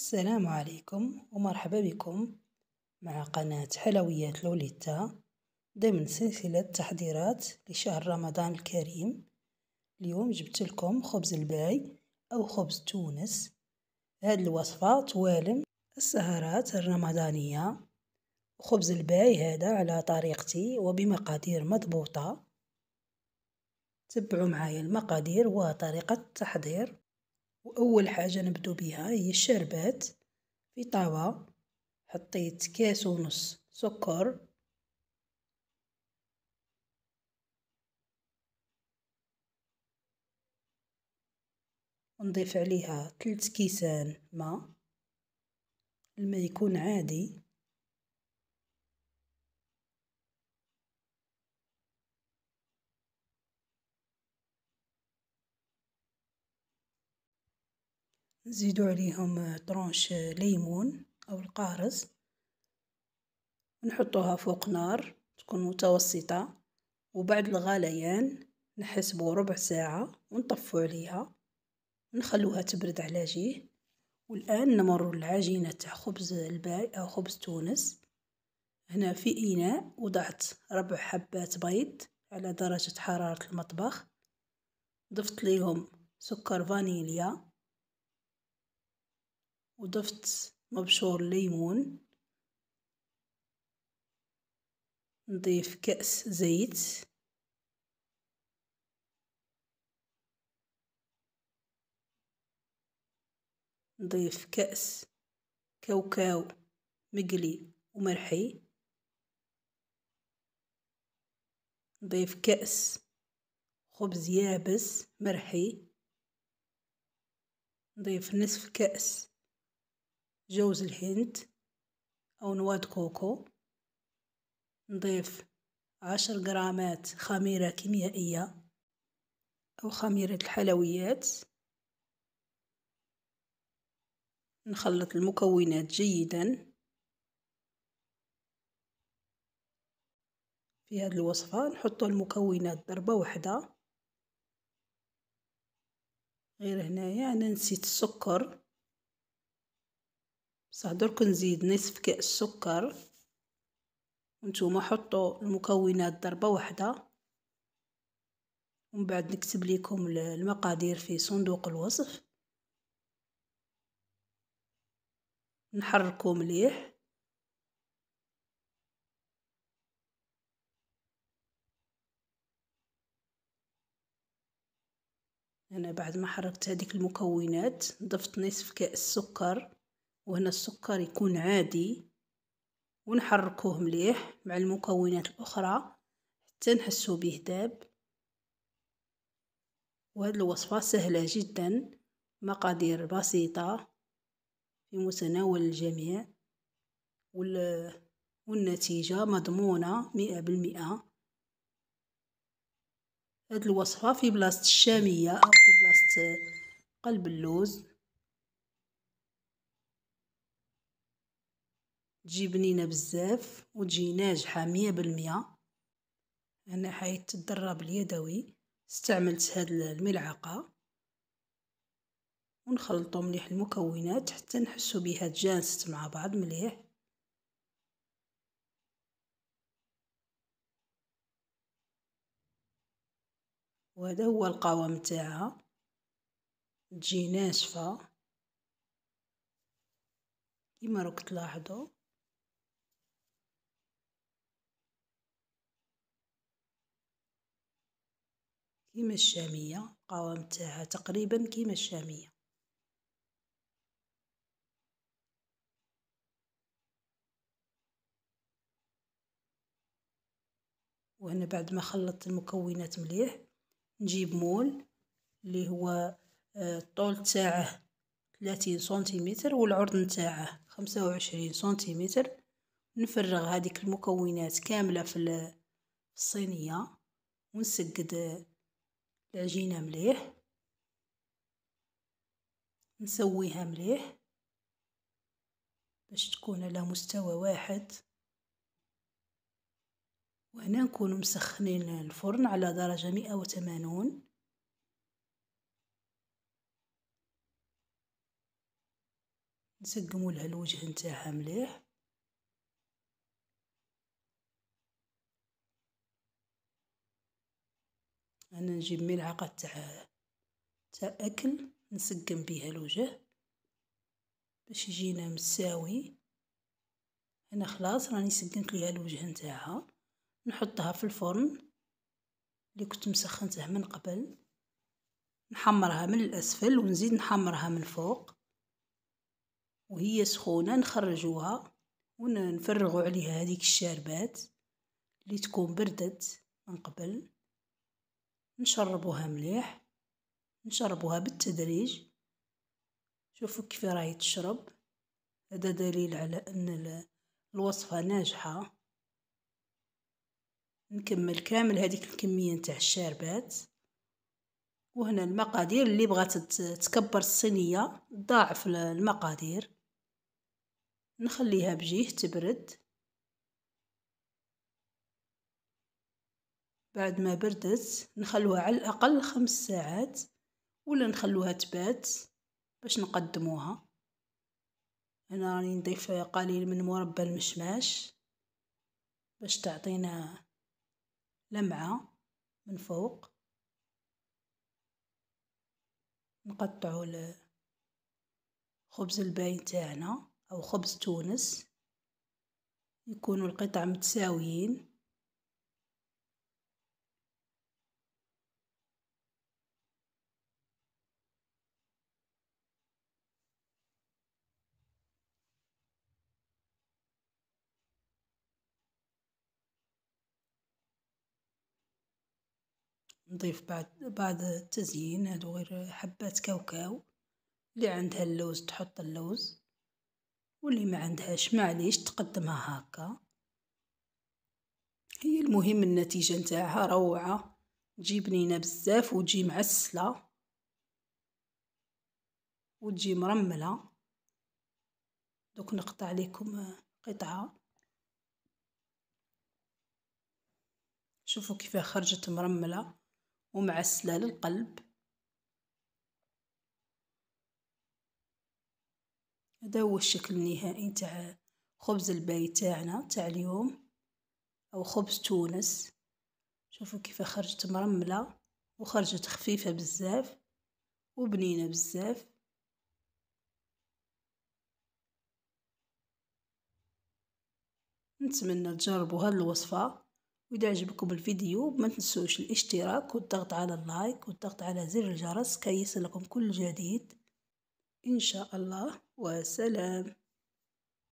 السلام عليكم ومرحبا بكم مع قناة حلويات لوليتا ضمن سلسلة تحضيرات لشهر رمضان الكريم اليوم جبت لكم خبز الباي أو خبز تونس هاد الوصفة توالم السهرات الرمضانية خبز الباي هذا على طريقتي وبمقادير مضبوطة تبعوا معايا المقادير وطريقة التحضير وأول حاجة نبدو بها هي الشربات في طاوة حطيت كاس ونص سكر ونضيف عليها ثلث كيسان ماء الماء يكون عادي نزيدو عليهم طرونش ليمون أو القارص نحطوها فوق نار تكون متوسطة وبعد الغليان نحسبو ربع ساعة ونطفوا عليها نخلوها تبرد على جيه والآن نمر للعجينة تاع خبز الباي أو خبز تونس هنا في إناء وضعت ربع حبات بيض على درجة حرارة المطبخ ضفت ليهم سكر فانيليا وضفت مبشور ليمون نضيف كأس زيت نضيف كأس كاوكاو مقلي ومرحي نضيف كأس خبز يابس مرحي نضيف نصف كأس جوز الهند أو نواة كوكو نضيف عشر غرامات خميرة كيميائية أو خميرة الحلويات نخلط المكونات جيدا في هذه الوصفة نحط المكونات ضربة واحدة غير هنايا أنا نسيت السكر صح درك نزيد نصف كأس سكر وانتوما حطوا المكونات ضربة واحدة ومن بعد نكتب لكم المقادير في صندوق الوصف نحركو مليح انا بعد ما حركت هذيك المكونات ضفت نصف كاس سكر وهنا السكر يكون عادي ونحركوه مليح مع المكونات الأخرى حتى نحسو به داب وهاد الوصفة سهلة جدا مقادير بسيطة في متناول الجميع والنتيجة مضمونة مئة بالمئة هاد الوصفة في بلاصة الشامية أو في بلاصة قلب اللوز تجي بنينة بزاف وتجي ناجحة مية بالمية أنا حيت الدراب اليدوي استعملت هاد الملعقة ونخلطو مليح المكونات حتى نحسو بها تجانست مع بعض مليح وهذا هو القوام تاعها تجي ناشفه كيما راك تلاحظوا كيما الشامية القوام تاعها تقريبا كيما الشامية وهنا بعد ما خلطت المكونات مليح نجيب مول اللي هو الطول آه، تاعه 30 سنتيمتر والعرض نتاعه 25 سنتيمتر نفرغ هذه المكونات كامله في الصينيه ونسقد العجينة مليح نسويها مليح باش تكون على مستوى واحد وهنا نكون مسخنين الفرن على درجة مئة وثمانون نسقمو لها الوجه نتاعها مليح أنا نجيب ملعقة تاع تاع أكل نسقم بها الوجه باش يجينا مساوي أنا خلاص راني سقمت ليها الوجه نتاعها نحطها في الفرن اللي كنت مسخنته من قبل نحمرها من الأسفل ونزيد نحمرها من الفوق وهي سخونة نخرجوها ونفرغوا عليها هذيك الشاربات اللي تكون بردت من قبل نشربوها مليح نشربوها بالتدريج شوفوا كيف راهي تشرب هذا دليل على ان الوصفه ناجحه نكمل كامل هذيك الكميه نتاع الشاربات وهنا المقادير اللي بغات تكبر الصينيه ضاعف المقادير نخليها بجيه تبرد بعد ما بردت نخلوها على الأقل خمس ساعات ولا نخلوها تبات باش نقدموها أنا راني نضيف قليل من مربى المشماش باش تعطينا لمعة من فوق نقطعو خبز الباي تاعنا أو خبز تونس يكونوا القطع متساويين نضيف بعض بعض التزيين هادو غير حبات كاوكاو اللي عندها اللوز تحط اللوز واللي ما عندهاش معليش تقدمها هكا هي المهم النتيجه نتاعها روعه تجي بنينه بزاف وتجي معسله وتجي مرمله دوك نقطع لكم قطعه شوفوا كيف خرجت مرمله ومعسلة للقلب هذا هو الشكل النهائي تاع خبز الباي تاعنا تاع اليوم أو خبز تونس شوفوا كيف خرجت مرملة وخرجت خفيفة بزاف وبنينة بزاف نتمنى تجربوا هاد الوصفه وإذا عجبكم الفيديو ما تنسوش الاشتراك والضغط على اللايك والضغط على زر الجرس كي يصلكم كل جديد إن شاء الله وسلام